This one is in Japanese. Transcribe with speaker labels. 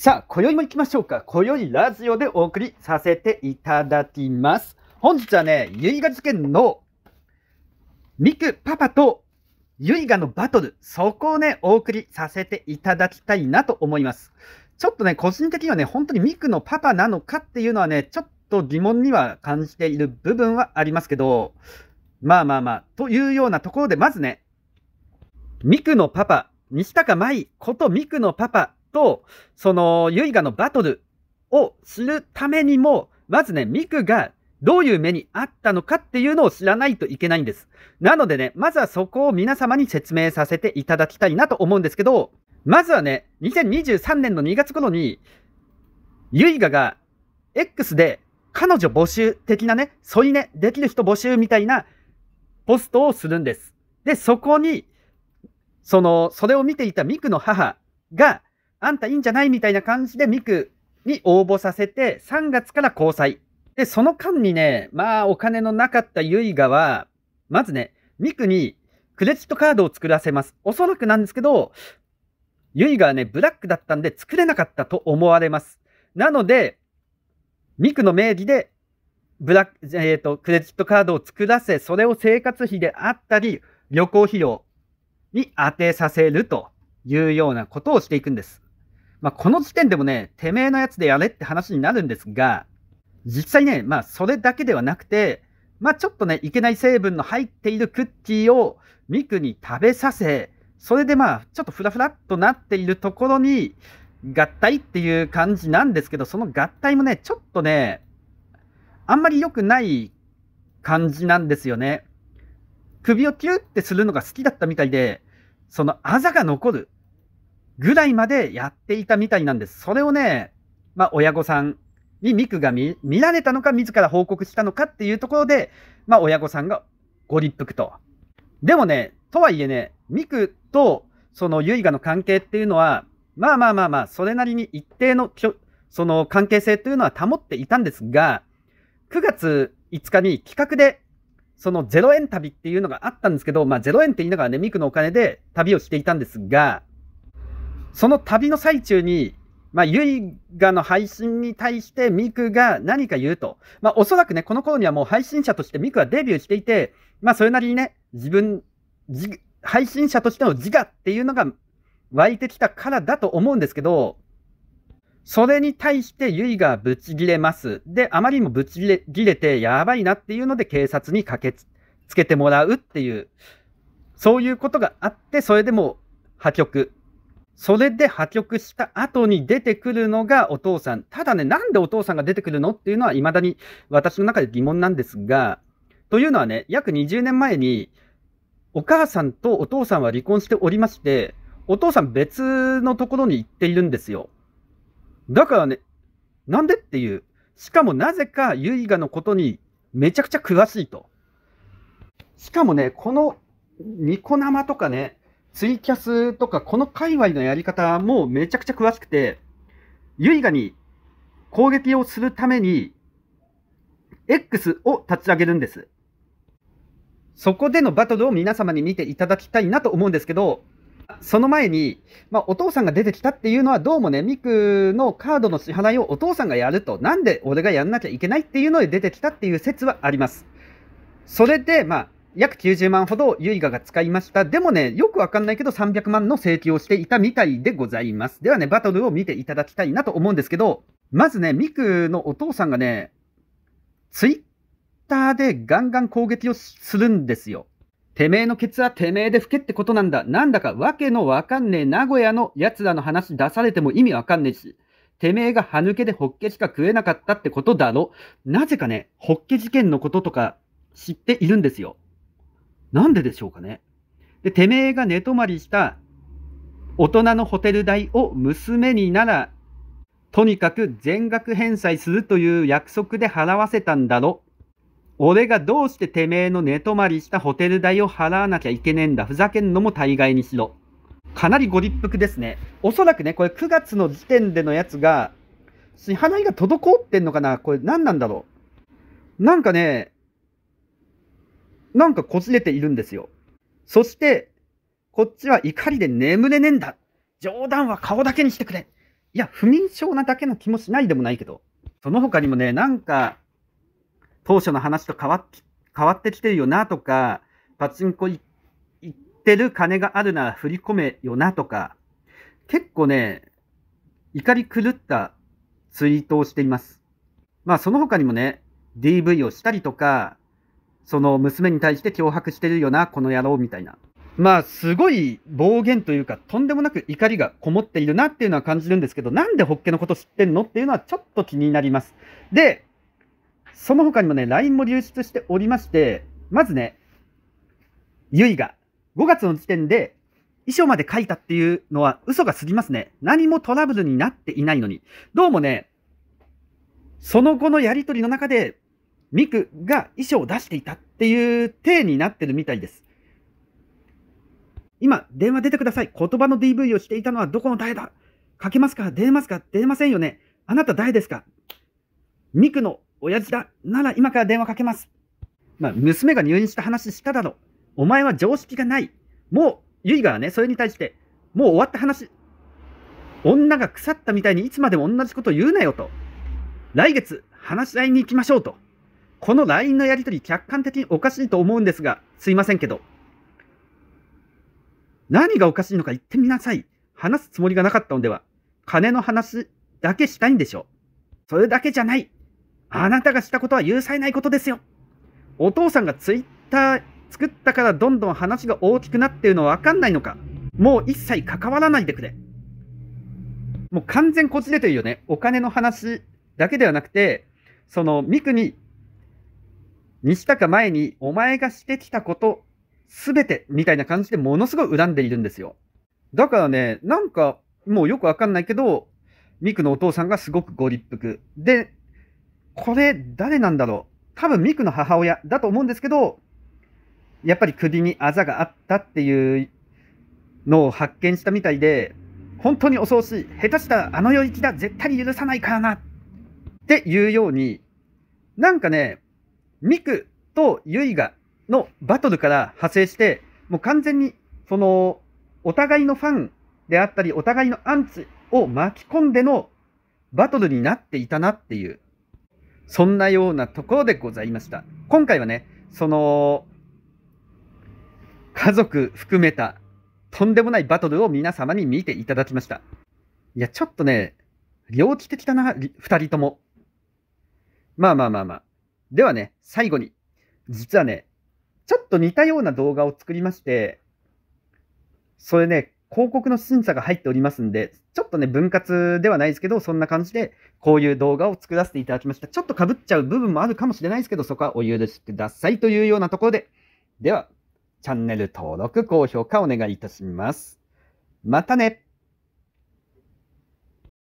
Speaker 1: さあ、今宵も行きましょうか。今宵ラジオでお送りさせていただきます。本日はね、新事件のミクパパとユイガのバトル、そこをね、お送りさせていただきたいなと思います。ちょっとね、個人的にはね、本当にミクのパパなのかっていうのはね、ちょっと疑問には感じている部分はありますけど、まあまあまあ、というようなところで、まずね、ミクのパパ、西高舞ことミクのパパと、その、ユイガのバトルをするためにも、まずね、ミクがどういう目にあったのかっていうのを知らないといけないんです。なのでね、まずはそこを皆様に説明させていただきたいなと思うんですけど、まずはね、2023年の2月頃に、ユイガが X で彼女募集的なね、添い寝できる人募集みたいなポストをするんです。で、そこに、その、それを見ていたミクの母が、あんたいいんじゃないみたいな感じでミクに応募させて、3月から交際。で、その間にね、まあお金のなかったユイガは、まずね、ミクにクレジットカードを作らせます。おそらくなんですけど、ユイガはね、ブラックだったんで作れなかったと思われます。なので、ミクの名義でブラック、えっ、ー、と、クレジットカードを作らせ、それを生活費であったり、旅行費用に充てさせるというようなことをしていくんです。まあ、この時点でもね、てめえのやつでやれって話になるんですが、実際ね、まあ、それだけではなくて、まあ、ちょっとね、いけない成分の入っているクッキーをミクに食べさせ、それでまあ、ちょっとフラフラっとなっているところに、合体っていう感じなんですけど、その合体もね、ちょっとね、あんまり良くない感じなんですよね。首をキュってするのが好きだったみたいで、そのあざが残る。ぐらいまでやっていたみたいなんです。それをね、まあ、親御さんにミクが見られたのか、自ら報告したのかっていうところで、まあ、親御さんがご立腹と。でもね、とはいえね、ミクとそのユイガの関係っていうのは、まあまあまあまあ、それなりに一定のその関係性というのは保っていたんですが、9月5日に企画で、その0円旅っていうのがあったんですけど、まあ0円って言いながらね、ミクのお金で旅をしていたんですが、その旅の最中に、まあ、ユイガの配信に対してミクが何か言うと。まあ、おそらくね、この頃にはもう配信者としてミクはデビューしていて、まあ、それなりにね、自分、配信者としての自我っていうのが湧いてきたからだと思うんですけど、それに対してユイがブチ切れます。で、あまりにもブチ切れてやばいなっていうので警察に駆けつけてもらうっていう、そういうことがあって、それでも破局それで破局した後に出てくるのがお父さん。ただね、なんでお父さんが出てくるのっていうのは未だに私の中で疑問なんですが、というのはね、約20年前にお母さんとお父さんは離婚しておりまして、お父さん別のところに行っているんですよ。だからね、なんでっていう。しかもなぜかユイガのことにめちゃくちゃ詳しいと。しかもね、このニコ生とかね、ツイキャスとか、この界隈のやり方もめちゃくちゃ詳しくて、唯我に攻撃をするために、X を立ち上げるんです。そこでのバトルを皆様に見ていただきたいなと思うんですけど、その前に、まあ、お父さんが出てきたっていうのは、どうもね、ミクのカードの支払いをお父さんがやると、なんで俺がやんなきゃいけないっていうので出てきたっていう説はあります。それで、まあ、約90万ほどユイガが使いました。でもね、よくわかんないけど300万の請求をしていたみたいでございます。ではね、バトルを見ていただきたいなと思うんですけど、まずね、ミクのお父さんがね、ツイッターでガンガン攻撃をするんですよ。てめえのケツはてめえで吹けってことなんだ。なんだかわけのわかんねえ名古屋の奴らの話出されても意味わかんねえし。てめえが歯抜けでホッケしか食えなかったってことだろ。なぜかね、ホッケ事件のこととか知っているんですよ。なんででしょうかね。で、てめえが寝泊まりした大人のホテル代を娘になら、とにかく全額返済するという約束で払わせたんだろ。俺がどうしててめえの寝泊まりしたホテル代を払わなきゃいけねえんだ。ふざけんのも大概にしろ。かなりご立腹ですね。おそらくね、これ9月の時点でのやつが、支払いが滞ってんのかなこれ何なんだろうなんかね、なんかこじれているんですよ。そして、こっちは怒りで眠れねえんだ。冗談は顔だけにしてくれ。いや、不眠症なだけの気もしないでもないけど、その他にもね、なんか、当初の話と変わっ変わってきてるよなとか、パチンコ行ってる金があるなら振り込めよなとか、結構ね、怒り狂ったツイートをしています。まあ、その他にもね、DV をしたりとか、その娘に対して脅迫してるよな、この野郎みたいな。まあ、すごい暴言というか、とんでもなく怒りがこもっているなっていうのは感じるんですけど、なんでホッケのこと知ってんのっていうのはちょっと気になります。で、その他にもね、LINE も流出しておりまして、まずね、ゆいが5月の時点で遺書まで書いたっていうのは嘘が過ぎますね。何もトラブルになっていないのに。どうもね、その後のやり取りの中でミクが衣装を出していたっていう体になってるみたいです。今、電話出てください。言葉の DV をしていたのはどこの誰だかけますか出れますか出れませんよねあなた誰ですかミクの親父だ。なら今から電話かけます。まあ、娘が入院した話しただろ。お前は常識がない。もう、ゆいがね、それに対して、もう終わった話。女が腐ったみたいにいつまでも同じこと言うなよと。来月、話し合いに行きましょうと。この LINE のやり取り、客観的におかしいと思うんですが、すいませんけど。何がおかしいのか言ってみなさい。話すつもりがなかったのでは、金の話だけしたいんでしょう。それだけじゃない。あなたがしたことは許されないことですよ。お父さんが twitter 作ったからどんどん話が大きくなっているの分かんないのか。もう一切関わらないでくれ。もう完全こじれてるよね。お金の話だけではなくて、その、ミクに西高前にお前がしてきたことすべてみたいな感じでものすごい恨んでいるんですよ。だからね、なんかもうよくわかんないけど、ミクのお父さんがすごくご立腹。で、これ誰なんだろう多分ミクの母親だと思うんですけど、やっぱり首にあざがあったっていうのを発見したみたいで、本当に恐ろしい。下手したらあの世行きだ。絶対に許さないからな。っていうように、なんかね、ミクとユイガのバトルから派生して、もう完全に、その、お互いのファンであったり、お互いのアンチを巻き込んでのバトルになっていたなっていう、そんなようなところでございました。今回はね、その、家族含めたとんでもないバトルを皆様に見ていただきました。いや、ちょっとね、猟奇的だな、2人とも。まあまあまあまあ。ではね、最後に、実はね、ちょっと似たような動画を作りまして、それね、広告の審査が入っておりますんで、ちょっとね、分割ではないですけど、そんな感じで、こういう動画を作らせていただきました。ちょっとかぶっちゃう部分もあるかもしれないですけど、そこはお許しくださいというようなところで、では、チャンネル登録、高評価お願いいたします。またね